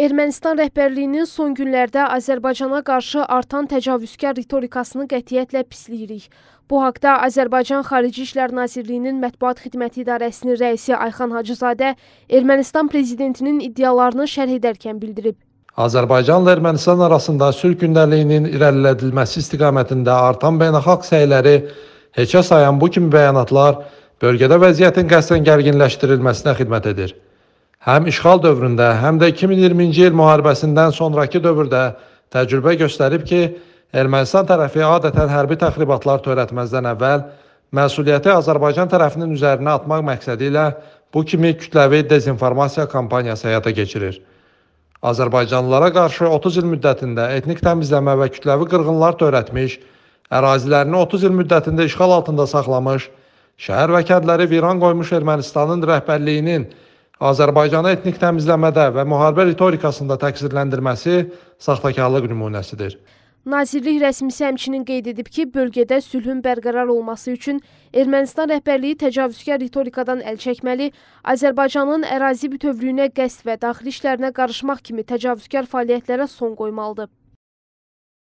Ermənistan rəhbərliyinin son günlərdə Azərbaycana qarşı artan təcavüzkar ritorikasını qətiyyətlə pisliyirik. Bu haqda Azərbaycan Xarici İşlər Nazirliyinin Mətbuat Xidməti İdarəsinin rəisi Ayxan Hacızadə Ermənistan prezidentinin iddialarını şərh edərkən bildirib. Azərbaycanla Ermənistan arasında sülh gündəliyinin irəlilədilməsi istiqamətində artan beynəlxalq səyləri heçə sayan bu kimi bəyanatlar bölgədə vəziyyətin qəsdən gərginləşdirilməsinə xidmət edir həm işğal dövründə, həm də 2020-ci il müharibəsindən sonrakı dövrdə təcrübə göstərib ki, Ermənistan tərəfi adətən hərbi təxribatlar törətməzdən əvvəl məsuliyyəti Azərbaycan tərəfinin üzərinə atmaq məqsədi ilə bu kimi kütləvi dezinformasiya kampaniyası həyata keçirir. Azərbaycanlılara qarşı 30 il müddətində etnik təmizləmə və kütləvi qırğınlar törətmiş, ərazilərini 30 il müddətində işğal altında saxlamış, şəhər və kəndləri viran qoymuş Ermənistanın rəhbərliyinin Azərbaycanı etnik təmizləmədə və müharibə ritorikasında təqsirləndirməsi saxtakarlıq nümunəsidir. Nazirlik rəsmisi həmçinin qeyd edib ki, bölgədə sülhün bərqərar olması üçün Ermənistan rəhbərliyi təcavüzkar ritorikadan əl çəkməli, Azərbaycanın ərazi bütövlüyünə qəsd və daxili işlərinə qarışmaq kimi təcavüzkar fəaliyyətlərə son qoymalıdır.